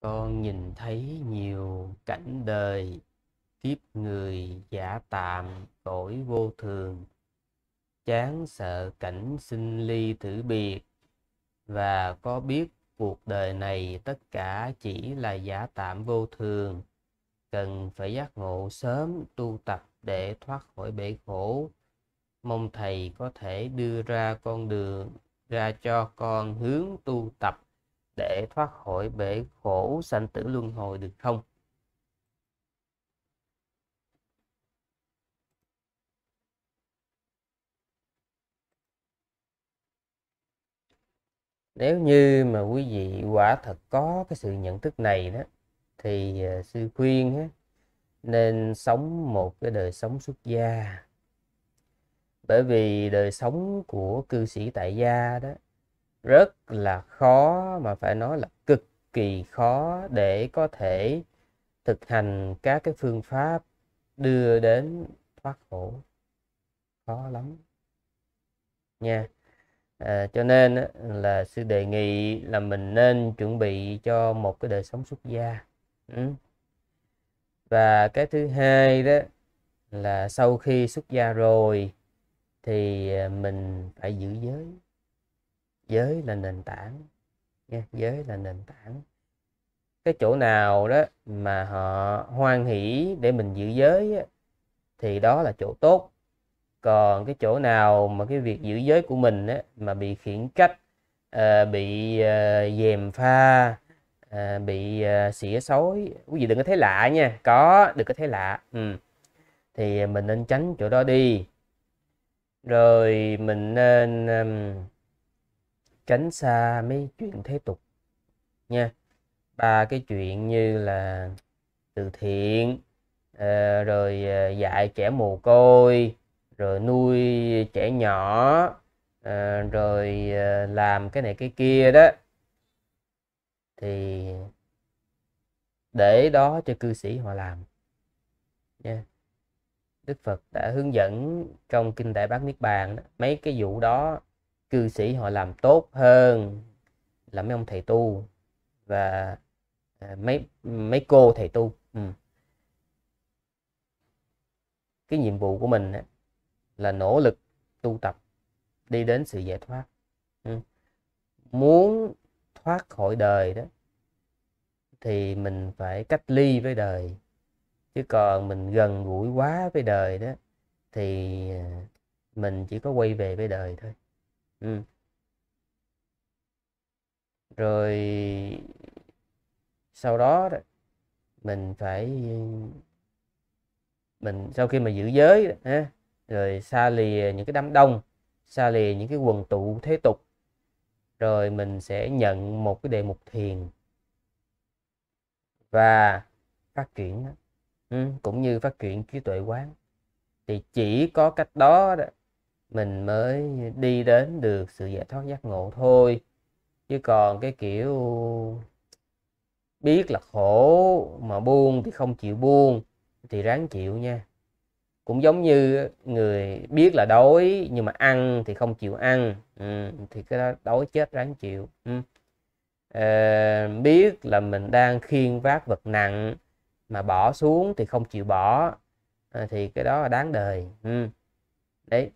con nhìn thấy nhiều cảnh đời kiếp người giả tạm cõi vô thường chán sợ cảnh sinh ly tử biệt và có biết cuộc đời này tất cả chỉ là giả tạm vô thường cần phải giác ngộ sớm tu tập để thoát khỏi bể khổ mong thầy có thể đưa ra con đường ra cho con hướng tu tập để thoát khỏi bể khổ sanh tử luân hồi được không? Nếu như mà quý vị quả thật có cái sự nhận thức này đó thì à, sư khuyên nên sống một cái đời sống xuất gia bởi vì đời sống của cư sĩ tại gia đó rất là khó mà phải nói là cực kỳ khó để có thể thực hành các cái phương pháp đưa đến thoát khổ khó lắm nha à, cho nên là sư đề nghị là mình nên chuẩn bị cho một cái đời sống xuất gia ừ. và cái thứ hai đó là sau khi xuất gia rồi thì à, mình phải giữ giới giới là nền tảng nha giới là nền tảng cái chỗ nào đó mà họ hoan hỷ để mình giữ giới thì đó là chỗ tốt còn cái chỗ nào mà cái việc giữ giới của mình á, mà bị khiển trách à, bị à, dèm pha à, bị à, xỉa xối quý vị đừng có thấy lạ nha có đừng có thấy lạ ừ. thì mình nên tránh chỗ đó đi rồi mình nên um, tránh xa mấy chuyện thế tục nha ba cái chuyện như là từ thiện ờ, rồi ờ, dạy trẻ mồ côi rồi nuôi trẻ nhỏ ờ, rồi làm cái này cái kia đó thì để đó cho cư sĩ họ làm nha Đức Phật đã hướng dẫn trong kinh Đại Bát Niết Bàn đó, mấy cái vụ đó cư sĩ họ làm tốt hơn là mấy ông thầy tu và à, mấy mấy cô thầy tu ừ. cái nhiệm vụ của mình là nỗ lực tu tập đi đến sự giải thoát ừ. muốn thoát khỏi đời đó thì mình phải cách ly với đời chứ còn mình gần gũi quá với đời đó thì à, mình chỉ có quay về với đời thôi Ừ. rồi sau đó mình phải mình sau khi mà giữ giới ha, rồi xa lìa những cái đám đông xa lìa những cái quần tụ thế tục rồi mình sẽ nhận một cái đề mục thiền và phát triển ừ, cũng như phát triển trí tuệ quán thì chỉ có cách đó, đó mình mới đi đến được sự giải thoát giác ngộ thôi chứ còn cái kiểu biết là khổ mà buông thì không chịu buông thì ráng chịu nha cũng giống như người biết là đói nhưng mà ăn thì không chịu ăn ừ, thì cái đó đói chết ráng chịu ừ. à, biết là mình đang khiên vác vật nặng mà bỏ xuống thì không chịu bỏ à, thì cái đó là đáng đời ừ. đấy